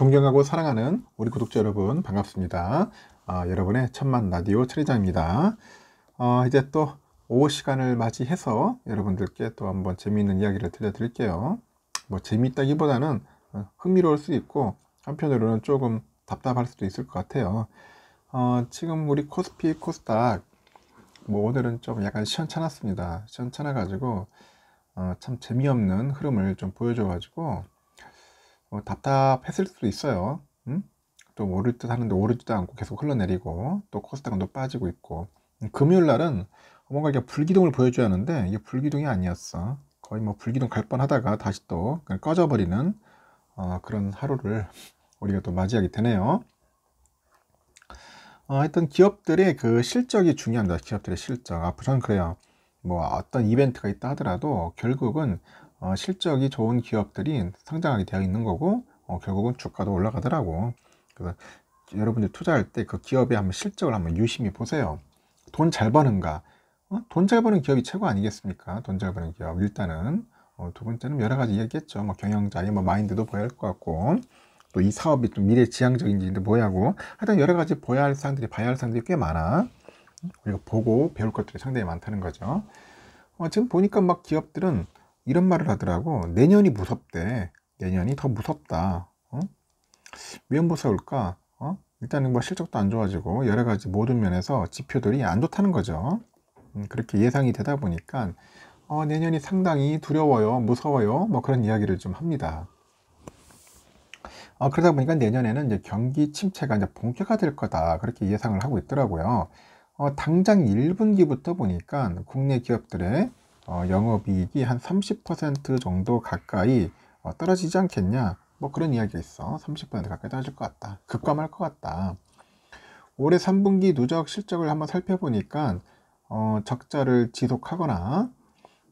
존경하고 사랑하는 우리 구독자 여러분 반갑습니다. 아, 여러분의 천만 라디오 최리장입니다. 아, 어, 이제 또 오후 시간을 맞이해서 여러분들께 또 한번 재미있는 이야기를 들려드릴게요. 뭐 재미있다기보다는 어, 흥미로울 수 있고 한편으로는 조금 답답할 수도 있을 것 같아요. 어, 지금 우리 코스피 코스닥 뭐 오늘은 좀 약간 시원찮았습니다. 시원찮아가지고 어, 참 재미없는 흐름을 좀 보여줘가지고 어, 답답했을 수도 있어요. 응? 음? 또 오를 듯 하는데 오르지도 않고 계속 흘러내리고 또 코스닥은 또 빠지고 있고 음, 금요일 날은 뭔가 이게 불기둥을 보여줘야 하는데 이게 불기둥이 아니었어. 거의 뭐 불기둥 갈 뻔하다가 다시 또 꺼져버리는 어, 그런 하루를 우리가 또 맞이하게 되네요. 어, 하여튼 기업들의 그 실적이 중요합니다. 기업들의 실적. 앞으로는 그래요. 뭐 어떤 이벤트가 있다 하더라도 결국은 어, 실적이 좋은 기업들이 상장하게 되어 있는 거고 어, 결국은 주가도 올라가더라고. 그래서 여러분들 투자할 때 그 기업의 한번 실적을 한번 유심히 보세요. 돈 잘 버는가? 어? 돈 잘 버는 기업이 최고 아니겠습니까? 돈 잘 버는 기업 일단은 어, 두 번째는 여러 가지 얘기했죠. 뭐 경영자의 뭐 마인드도 보여야 할 것 같고 또 이 사업이 좀미래지향적인지 뭐야 하고 하여튼 여러 가지 보야 할사람들이 봐야 할사람들이꽤 많아. 우리가 보고 배울 것들이 상당히 많다는 거죠. 어, 지금 보니까 막 기업들은 이런 말을 하더라고. 내년이 무섭대. 내년이 더 무섭다. 어? 위험보세 올까? 어? 일단은 뭐 실적도 안 좋아지고 여러 가지 모든 면에서 지표들이 안 좋다는 거죠. 음, 그렇게 예상이 되다 보니까 어, 내년이 상당히 두려워요, 무서워요, 뭐 그런 이야기를 좀 합니다. 어, 그러다 보니까 내년에는 이제 경기 침체가 이제 본격화될 거다 그렇게 예상을 하고 있더라고요. 어, 당장 1분기부터 보니까 국내 기업들의 어, 영업이익이 한 30% 정도 가까이 어, 떨어지지 않겠냐 뭐 그런 이야기가 있어 30% 가까이 떨어질 것 같다 급감할 것 같다 올해 3분기 누적 실적을 한번 살펴보니까 어, 적자를 지속하거나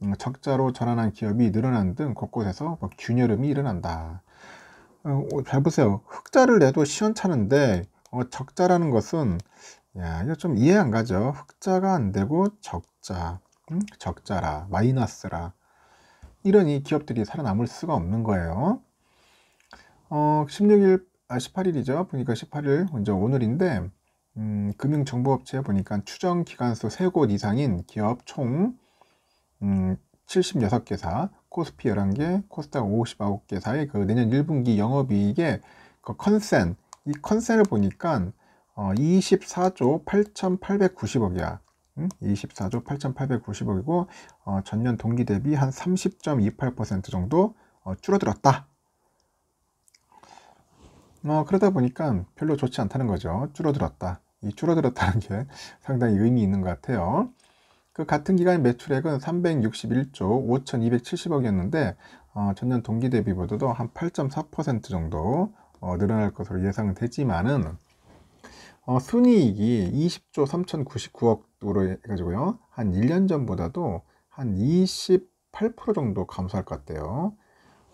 음, 적자로 전환한 기업이 늘어난 등 곳곳에서 뭐 균열음이 일어난다 어, 잘 보세요 흑자를 내도 시원찮은데 어, 적자라는 것은 야 이거 좀 이해 안 가죠 흑자가 안 되고 적자 적자라, 마이너스라 이런 이 기업들이 살아남을 수가 없는 거예요. 어, 16일, 아, 18일이죠. 보니까 18일, 먼저 오늘인데 음, 금융정보업체 보니까 추정 기간수 3곳 이상인 기업 총 음, 76개사, 코스피 11개, 코스닥 59개사의 그 내년 1분기 영업이익의 그 컨센, 이 컨센을 보니까 어, 24조 8,890억이야. 24조 8,890억이고 어, 전년 동기 대비 한 30.28% 정도 어, 줄어들었다. 어, 그러다 보니까 별로 좋지 않다는 거죠. 줄어들었다. 이 줄어들었다는 게 상당히 의미 있는 것 같아요. 그 같은 기간 매출액은 361조 5,270억이었는데 어, 전년 동기 대비보다도 한 8.4% 정도 어, 늘어날 것으로 예상되지만은 어, 순이익이 20조 3,099억으로 해가지고요. 한 1년 전보다도 한 28% 정도 감소할 것 같아요.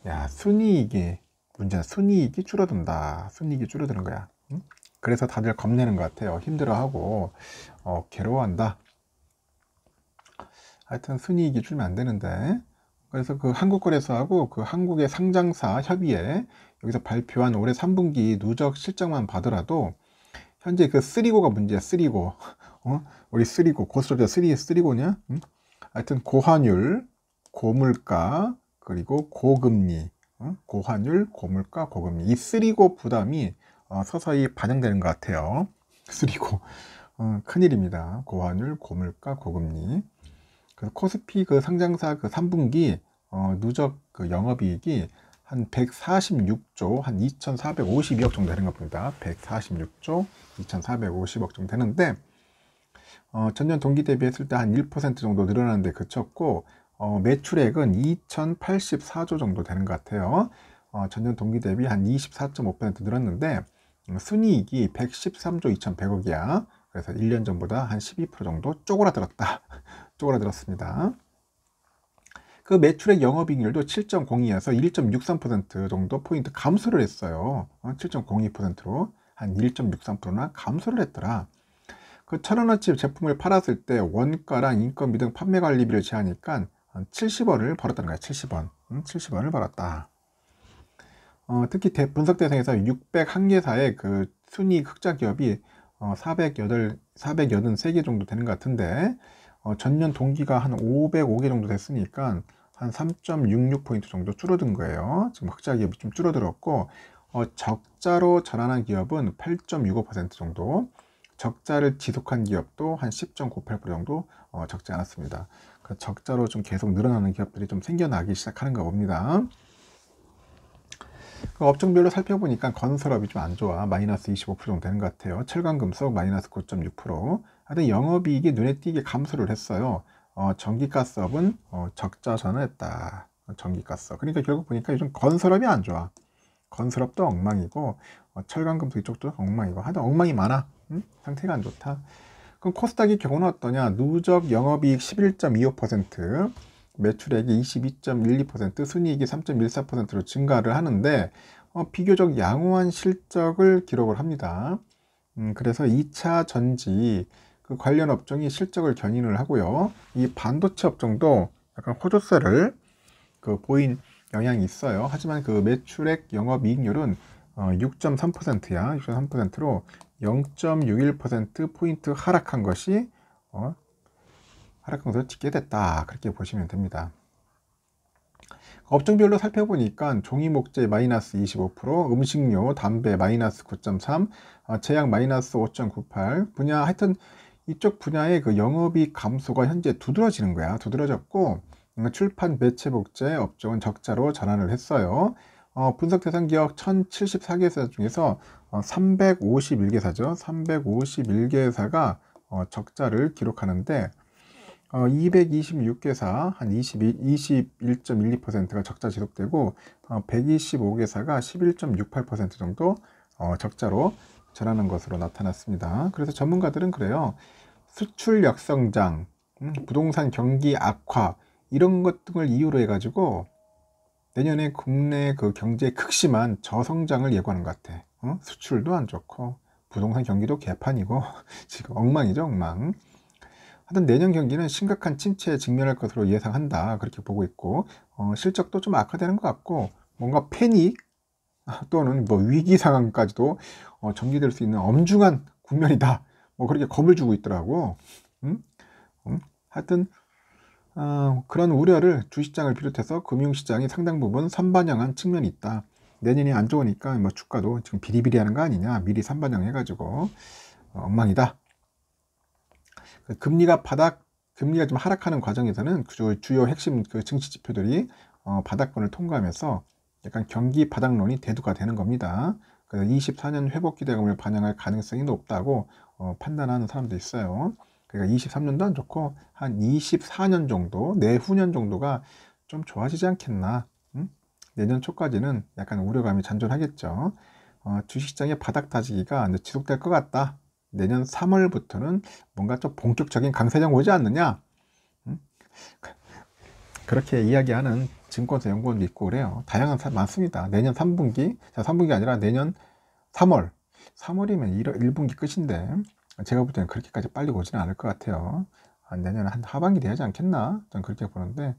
야, 순이익이, 문제는 순이익이 줄어든다. 순이익이 줄어드는 거야. 응? 그래서 다들 겁내는 것 같아요. 힘들어하고, 어, 괴로워한다. 하여튼 순이익이 줄면 안 되는데. 그래서 그 한국거래소하고 그 한국의 상장사 협의회 여기서 발표한 올해 3분기 누적 실적만 봐더라도 현재 그 쓰리고가 문제야, 쓰리고. 어? 우리 쓰리고, 고스톱자 쓰리, 쓰리고냐? 응? 하여튼 고환율, 고물가, 그리고 고금리. 어? 고환율, 고물가, 고금리. 이 쓰리고 부담이 어, 서서히 반영되는 것 같아요. 쓰리고. 어, 큰일입니다. 고환율, 고물가, 고금리. 그 코스피 그 상장사 그 3분기 어, 누적 그 영업이익이 한 146조, 한 2,452억 정도 되는 겁니다 146조, 2,450억 정도 되는데 어, 전년 동기 대비했을 때 한 1% 정도 늘어나는데 그쳤고 어, 매출액은 2,084조 정도 되는 것 같아요. 어, 전년 동기 대비 한 24.5% 늘었는데 음, 순이익이 113조 2,100억이야. 그래서 1년 전보다 한 12% 정도 쪼그라들었다. 쪼그라들었습니다. 그 매출액 영업이익률도 7.02에서 1.63% 정도 포인트 감소를 했어요. 7.02%로 어, 한 1.63%나 감소를 했더라. 그 천원어치 제품을 팔았을 때 원가랑 인건비 등 판매 관리비를 제하니까 70원을 벌었다는 거야. 70원. 70원을 벌었다. 어, 특히 대, 분석 대상에서 601개사의 그 순이익 흑자 기업이 어, 408, 483개 정도 되는 것 같은데 어, 전년 동기가 한 505개 정도 됐으니까 한 3.66포인트 정도 줄어든 거예요. 지금 흑자 기업이 좀 줄어들었고 어, 적자로 전환한 기업은 8.65% 정도 적자를 지속한 기업도 한 10.98% 정도 어, 적지 않았습니다. 그 적자로 좀 계속 늘어나는 기업들이 좀 생겨나기 시작하는가 봅니다. 그 업종별로 살펴보니까 건설업이 좀 안 좋아 마이너스 25% 정도 되는 것 같아요. 철강금속 마이너스 9.6% 하여튼 영업이익이 눈에 띄게 감소를 했어요. 어, 전기가스업은 어, 적자 전환했다. 전기가스업. 그러니까 결국 보니까 요즘 건설업이 안 좋아. 건설업도 엉망이고 어, 철강금속 이쪽도 엉망이고 하여튼 엉망이 많아. 응? 상태가 안 좋다. 그럼 코스닥의 경우는 어떠냐? 누적 영업이익 11.25%, 매출액이 22.12%, 순이익이 3.14%로 증가를 하는데 어, 비교적 양호한 실적을 기록을 합니다. 음, 그래서 2차 전지 그 관련 업종이 실적을 견인을 하고요. 이 반도체 업종도 약간 호조세를 그 보인 영향이 있어요. 하지만 그 매출액 영업이익률은 6.3%야. 6.3%로 0.61%포인트 하락한 것이 어, 하락한 것을 짙게 됐다. 그렇게 보시면 됩니다. 업종별로 살펴보니까 종이목재 마이너스 25%, 음식료, 담배 마이너스 9.3, 어, 제약 마이너스 5.98, 분야 하여튼 이쪽 분야의 그영업이 감소가 현재 두드러지는 거야. 두드러졌고 출판 매체 복제 업종은 적자로 전환을 했어요. 어, 분석 대상 기업 1074개사 중에서 어, 351개사죠. 351개사가 어, 적자를 기록하는데 어, 226개사 한 22, 21.12%가 적자 지속되고 어, 125개사가 11.68% 정도 어, 적자로 전하는 것으로 나타났습니다. 그래서 전문가들은 그래요. 수출 역성장, 음, 부동산 경기 악화 이런 것 등을 이유로 해가지고 내년에 국내 그 경제 극심한 저성장을 예고하는 것 같아. 어? 수출도 안 좋고 부동산 경기도 개판이고 지금 엉망이죠 엉망. 하여튼 내년 경기는 심각한 침체에 직면할 것으로 예상한다 그렇게 보고 있고 어, 실적도 좀 악화되는 것 같고 뭔가 패닉 아, 또는 뭐 위기 상황까지도 어, 전개될 수 있는 엄중한 국면이다. 뭐 그렇게 겁을 주고 있더라고. 음? 음? 하여튼 어, 그런 우려를 주식장을 비롯해서 금융시장이 상당 부분 선반영한 측면이 있다. 내년이 안 좋으니까 뭐 주가도 지금 비리비리하는 거 아니냐 미리 선반영해가지고 어, 엉망이다. 그 금리가 바닥 금리가 좀 하락하는 과정에서는 그 주요 핵심 그 증시 지표들이 어, 바닥권을 통과하면서 약간 경기 바닥론이 대두가 되는 겁니다. 24년 회복 기대금을 반영할 가능성이 높다고 어, 판단하는 사람도 있어요. 그러니까 23년도 안 좋고 한 24년 정도 내후년 정도가 좀 좋아지지 않겠나. 응? 음? 내년 초까지는 약간 우려감이 잔존하겠죠. 어, 주식시장의 바닥 다지기가 이제 지속될 것 같다. 내년 3월부터는 뭔가 좀 본격적인 강세장 오지 않느냐. 응? 음? 그렇게 이야기하는 증권사 연구원도 있고 그래요. 다양한 사, 많습니다. 내년 3분기, 자, 3분기 아니라 내년 3월, 3월이면 1, 1분기 끝인데 제가 볼 때는 그렇게까지 빨리 오지는 않을 것 같아요. 내년 한 하반기 되지 않겠나? 전 그렇게 보는데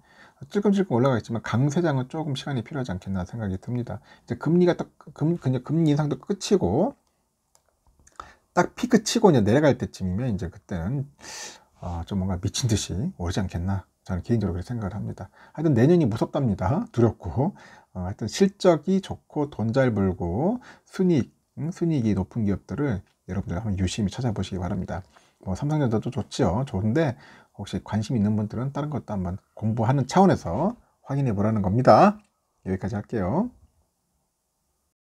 찔끔찔끔 올라가겠지만 강세장은 조금 시간이 필요하지 않겠나 생각이 듭니다. 이제 금리가 딱 금, 그냥 금리 인상도 끝이고 딱 피크 치고 이제 내려갈 때쯤이면 이제 그때는 아, 좀 뭔가 미친 듯이 오지 않겠나 저는 개인적으로 그렇게 생각을 합니다. 하여튼 내년이 무섭답니다. 두렵고. 어, 하여튼 실적이 좋고 돈 잘 벌고 순익 응? 순이익이 높은 기업들을 여러분들 한번 유심히 찾아보시기 바랍니다. 뭐 삼성전자도 좋지요. 좋은데 혹시 관심 있는 분들은 다른 것도 한번 공부하는 차원에서 확인해 보라는 겁니다. 여기까지 할게요.